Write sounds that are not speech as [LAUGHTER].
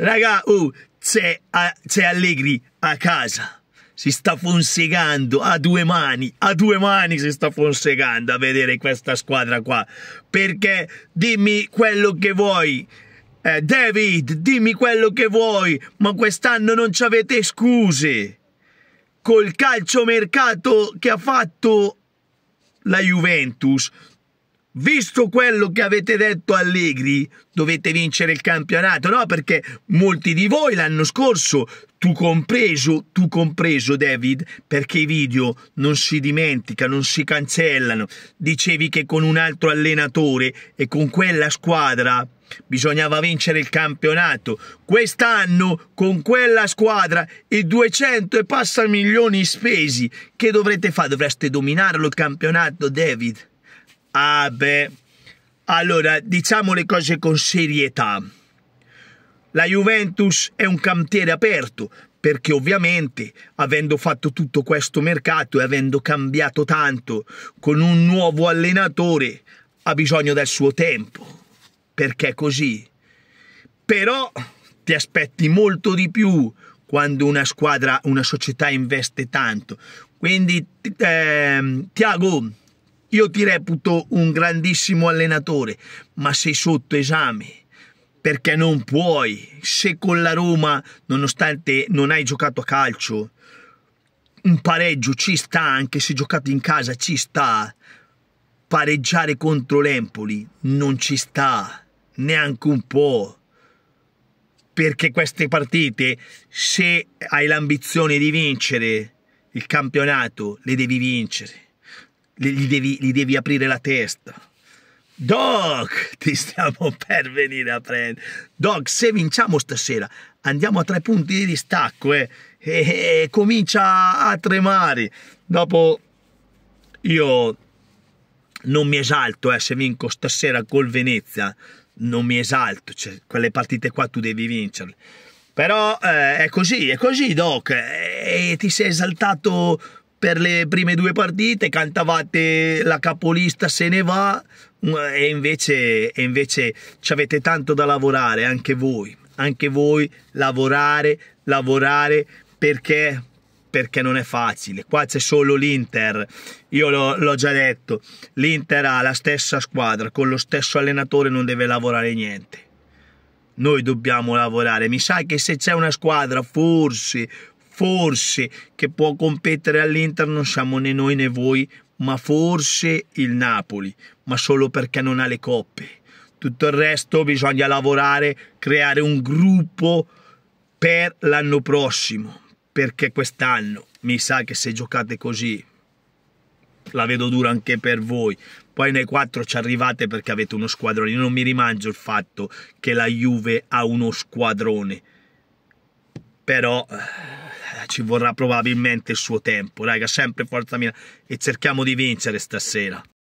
Raga, oh, c'è, Allegri a casa. Si sta fonsegando a due mani, a due mani si sta fonsegando a vedere questa squadra qua. Perché dimmi quello che vuoi. Eh, David, dimmi quello che vuoi, ma quest'anno non ci avete scuse. Col calciomercato che ha fatto la Juventus visto quello che avete detto Allegri, dovete vincere il campionato, no? Perché molti di voi l'anno scorso, tu compreso, tu compreso David, perché i video non si dimenticano, non si cancellano. Dicevi che con un altro allenatore e con quella squadra bisognava vincere il campionato. Quest'anno con quella squadra i 200 e passa milioni spesi, che dovrete fare? Dovreste dominarlo il campionato David. Ah beh, allora diciamo le cose con serietà. La Juventus è un cantiere aperto perché ovviamente avendo fatto tutto questo mercato e avendo cambiato tanto con un nuovo allenatore ha bisogno del suo tempo. Perché è così. Però ti aspetti molto di più quando una squadra, una società investe tanto. Quindi, eh, Tiago, io ti reputo un grandissimo allenatore, ma sei sotto esame perché non puoi. Se con la Roma, nonostante non hai giocato a calcio, un pareggio ci sta, anche se giocato in casa ci sta. Pareggiare contro l'Empoli non ci sta neanche un po'. Perché queste partite, se hai l'ambizione di vincere il campionato, le devi vincere gli devi, gli devi aprire la testa. Doc, ti stiamo [LAUGHS] per venire a prendere. Doc, se vinciamo stasera, andiamo a tre punti di distacco eh, e, e comincia a tremare. Dopo io non mi esalto eh, se vinco stasera col Venezia, non mi esalto, cioè, quelle partite qua tu devi vincerle. Però eh, è così, è così Doc, e ti sei esaltato per le prime due partite cantavate la capolista se ne va mm, e invece, e invece ci avete tanto da lavorare anche voi, anche voi lavorare, lavorare perché, perché non è facile, qua c'è solo l'Inter, io l'ho già detto, l'Inter ha la stessa squadra, con lo stesso allenatore non deve lavorare niente noi dobbiamo lavorare. Mi sa che se c'è una squadra, forse, forse che può competere all'Inter non siamo né noi né voi, ma forse il Napoli, ma solo perché non ha le coppe. Tutto il resto bisogna lavorare, creare un gruppo per l'anno prossimo, perché quest'anno mi sa che se giocate così la vedo dura anche per voi. Poi nei quattro ci arrivate perché avete uno squadrone. Io non mi rimangio il fatto che la Juve ha uno squadrone. Però eh, ci vorrà probabilmente il suo tempo. Raga, sempre forza Milan e cerchiamo di vincere stasera.